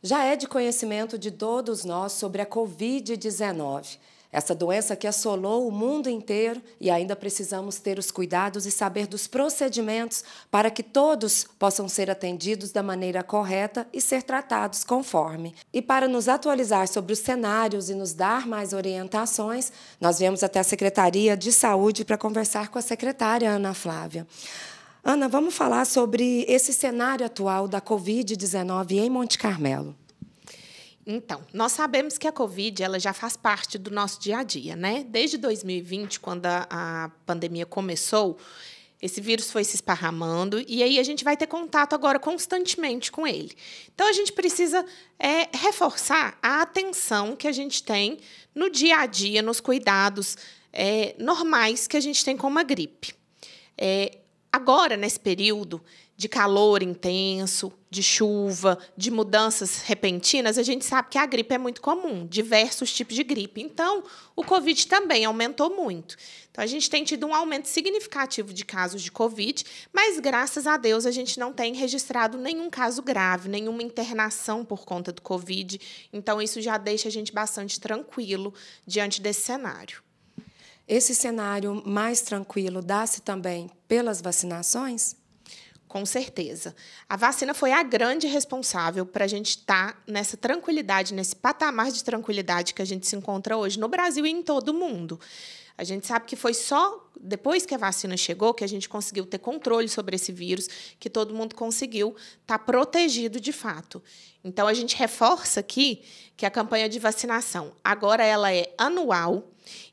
Já é de conhecimento de todos nós sobre a Covid-19, essa doença que assolou o mundo inteiro e ainda precisamos ter os cuidados e saber dos procedimentos para que todos possam ser atendidos da maneira correta e ser tratados conforme. E para nos atualizar sobre os cenários e nos dar mais orientações, nós viemos até a Secretaria de Saúde para conversar com a secretária Ana Flávia. Ana, vamos falar sobre esse cenário atual da Covid-19 em Monte Carmelo. Então, nós sabemos que a Covid ela já faz parte do nosso dia a dia, né? Desde 2020, quando a, a pandemia começou, esse vírus foi se esparramando e aí a gente vai ter contato agora constantemente com ele. Então a gente precisa é, reforçar a atenção que a gente tem no dia a dia, nos cuidados é, normais que a gente tem com uma gripe. É, agora, nesse período de calor intenso, de chuva, de mudanças repentinas, a gente sabe que a gripe é muito comum, diversos tipos de gripe. Então, o Covid também aumentou muito. Então, a gente tem tido um aumento significativo de casos de Covid, mas graças a Deus a gente não tem registrado nenhum caso grave, nenhuma internação por conta do Covid. Então, isso já deixa a gente bastante tranquilo diante desse cenário. Esse cenário mais tranquilo dá-se também pelas vacinações? Com certeza. A vacina foi a grande responsável para a gente estar tá nessa tranquilidade, nesse patamar de tranquilidade que a gente se encontra hoje no Brasil e em todo o mundo. A gente sabe que foi só depois que a vacina chegou que a gente conseguiu ter controle sobre esse vírus, que todo mundo conseguiu estar tá protegido de fato. Então a gente reforça aqui que a campanha de vacinação agora ela é anual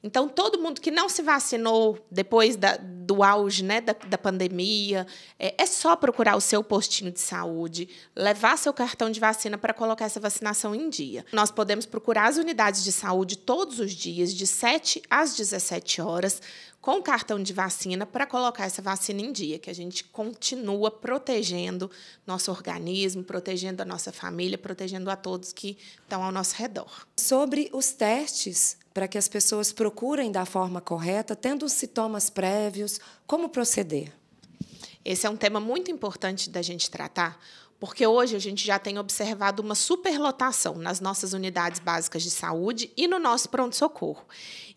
então, todo mundo que não se vacinou depois da, do auge né, da, da pandemia, é, é, só procurar o seu postinho de saúde, levar seu cartão de vacina para colocar essa vacinação em dia. Nós podemos procurar as unidades de saúde todos os dias, de 7 às 17 horas, com o cartão de vacina para colocar essa vacina em dia, que a gente continua protegendo nosso organismo, protegendo a nossa família, protegendo a todos que estão ao nosso redor. Sobre os testes, para que as pessoas procurem da forma correta, tendo os sintomas prévios, como proceder? Esse é um tema muito importante da gente tratar, porque hoje a gente já tem observado uma superlotação nas nossas unidades básicas de saúde e no nosso pronto-socorro.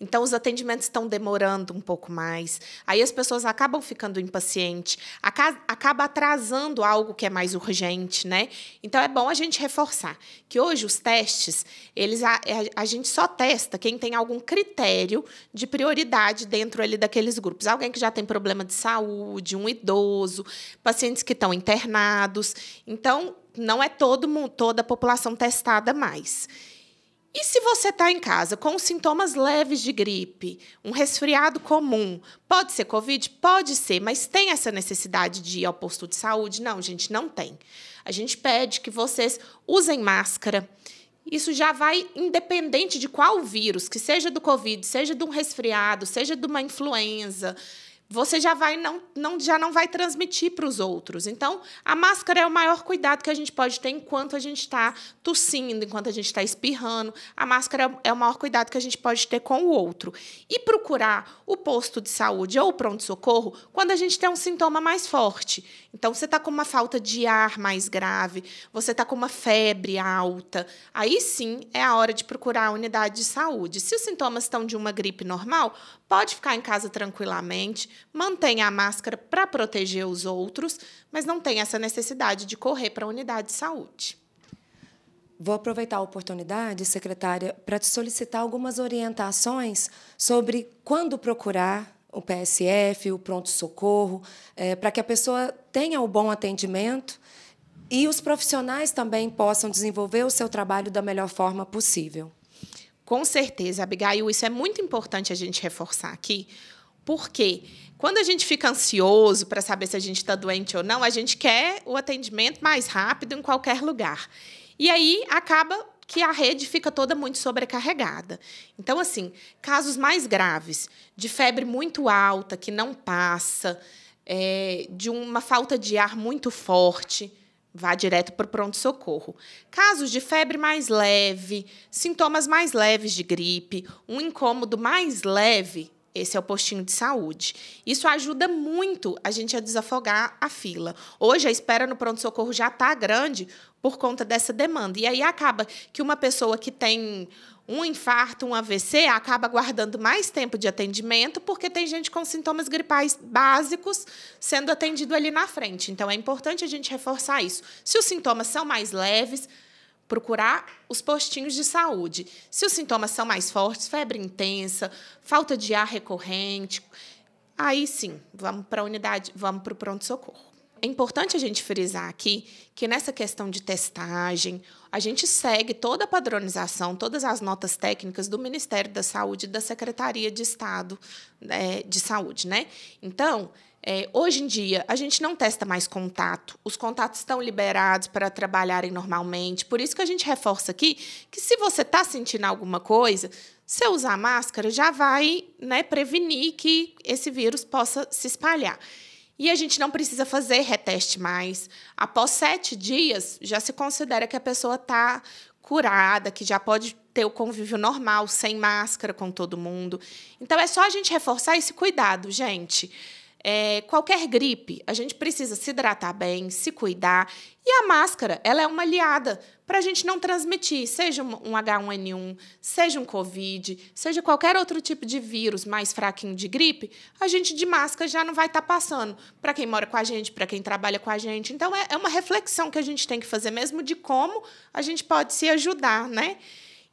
Então, os atendimentos estão demorando um pouco mais, aí as pessoas acabam ficando impacientes, acaba atrasando algo que é mais urgente, né? Então, é bom a gente reforçar que hoje os testes, eles a, é, a gente só testa quem tem algum critério de prioridade dentro ali daqueles grupos. Alguém que já tem problema de saúde, um idoso, pacientes que estão internados. Então, não é todo mundo, toda a população testada mais. E se você está em casa com sintomas leves de gripe, um resfriado comum, pode ser Covid? Pode ser, mas tem essa necessidade de ir ao posto de saúde? Não, gente, não tem. A gente pede que vocês usem máscara. Isso já vai independente de qual vírus, que seja do Covid, seja de um resfriado, seja de uma influenza, você já vai não, não já não vai transmitir para os outros. Então, a máscara é o maior cuidado que a gente pode ter enquanto a gente está tossindo, enquanto a gente está espirrando. A máscara é o maior cuidado que a gente pode ter com o outro. E procurar o posto de saúde ou o pronto-socorro quando a gente tem um sintoma mais forte. Então, você está com uma falta de ar mais grave, você está com uma febre alta. Aí sim é a hora de procurar a unidade de saúde. Se os sintomas estão de uma gripe normal, pode ficar em casa tranquilamente mantenha a máscara para proteger os outros, mas não tem essa necessidade de correr para a unidade de saúde. Vou aproveitar a oportunidade, secretária, para te solicitar algumas orientações sobre quando procurar o PSF, o pronto-socorro, é, para que a pessoa tenha o bom atendimento e os profissionais também possam desenvolver o seu trabalho da melhor forma possível. Com certeza, Abigail, isso é muito importante a gente reforçar aqui, porque quando a gente fica ansioso para saber se a gente está doente ou não, a gente quer o atendimento mais rápido em qualquer lugar. E aí acaba que a rede fica toda muito sobrecarregada. Então, assim, casos mais graves de febre muito alta que não passa, é, de uma falta de ar muito forte, vá direto para o pronto-socorro. Casos de febre mais leve, sintomas mais leves de gripe, um incômodo mais leve, esse é o postinho de saúde. Isso ajuda muito a gente a desafogar a fila. Hoje, a espera no pronto-socorro já está grande por conta dessa demanda. E aí acaba que uma pessoa que tem um infarto, um AVC, acaba guardando mais tempo de atendimento, porque tem gente com sintomas gripais básicos sendo atendido ali na frente. Então, é importante a gente reforçar isso. Se os sintomas são mais leves, procurar os postinhos de saúde. Se os sintomas são mais fortes, febre intensa, falta de ar recorrente, aí sim, vamos para a unidade, vamos para o pronto-socorro é importante a gente frisar aqui que nessa questão de testagem, a gente segue toda a padronização, todas as notas técnicas do Ministério da Saúde e da Secretaria de Estado é, de Saúde, né? Então, é, hoje em dia, a gente não testa mais contato, os contatos estão liberados para trabalharem normalmente, por isso que a gente reforça aqui que se você está sentindo alguma coisa, se usar máscara já vai né, prevenir que esse vírus possa se espalhar. E a gente não precisa fazer reteste mais. Após sete dias, já se considera que a pessoa está curada, que já pode ter o convívio normal, sem máscara com todo mundo. Então é só a gente reforçar esse cuidado, gente é, qualquer gripe, a gente precisa se hidratar bem, se cuidar. E a máscara, ela é uma aliada para a gente não transmitir, seja um H1N1, seja um Covid, seja qualquer outro tipo de vírus mais fraquinho de gripe, a gente de máscara já não vai estar tá passando para quem mora com a gente, para quem trabalha com a gente. Então, é, é uma reflexão que a gente tem que fazer mesmo de como a gente pode se ajudar, né?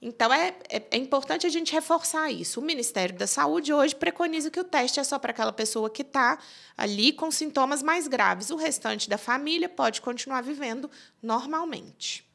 Então, é, é, é, importante a gente reforçar isso. O Ministério da Saúde hoje preconiza que o teste é só para aquela pessoa que está ali com sintomas mais graves. O restante da família pode continuar vivendo normalmente.